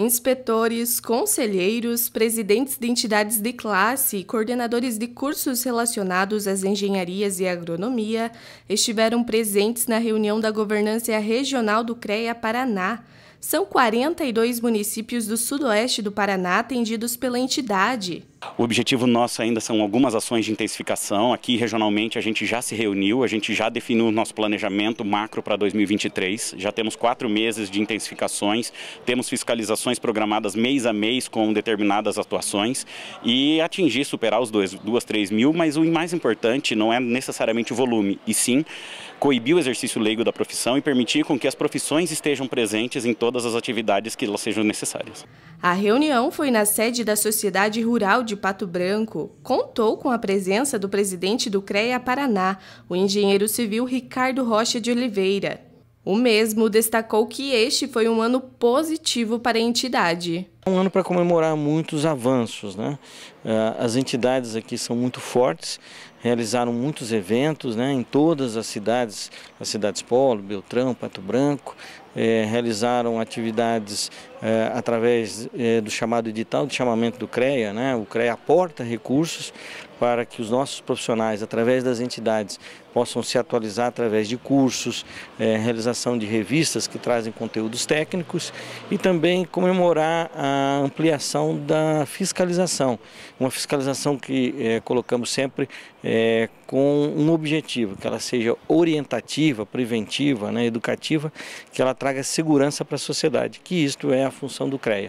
Inspetores, conselheiros, presidentes de entidades de classe e coordenadores de cursos relacionados às engenharias e agronomia estiveram presentes na reunião da governança regional do CREA Paraná, são 42 municípios do sudoeste do Paraná atendidos pela entidade. O objetivo nosso ainda são algumas ações de intensificação. Aqui, regionalmente, a gente já se reuniu, a gente já definiu o nosso planejamento macro para 2023. Já temos quatro meses de intensificações, temos fiscalizações programadas mês a mês com determinadas atuações e atingir, superar os 2, 3 mil, mas o mais importante não é necessariamente o volume, e sim coibir o exercício leigo da profissão e permitir com que as profissões estejam presentes em toda todas as atividades que elas sejam necessárias. A reunião foi na sede da Sociedade Rural de Pato Branco. Contou com a presença do presidente do CREA Paraná, o engenheiro civil Ricardo Rocha de Oliveira. O mesmo destacou que este foi um ano positivo para a entidade. um ano para comemorar muitos avanços. Né? É, as entidades aqui são muito fortes, realizaram muitos eventos né, em todas as cidades, as cidades Polo, Beltrão, Pato Branco, é, realizaram atividades é, através é, do chamado edital de chamamento do CREA. Né? O CREA aporta recursos para que os nossos profissionais, através das entidades, possam se atualizar através de cursos, realização de revistas que trazem conteúdos técnicos e também comemorar a ampliação da fiscalização. Uma fiscalização que colocamos sempre com um objetivo, que ela seja orientativa, preventiva, né, educativa, que ela traga segurança para a sociedade, que isto é a função do CREA.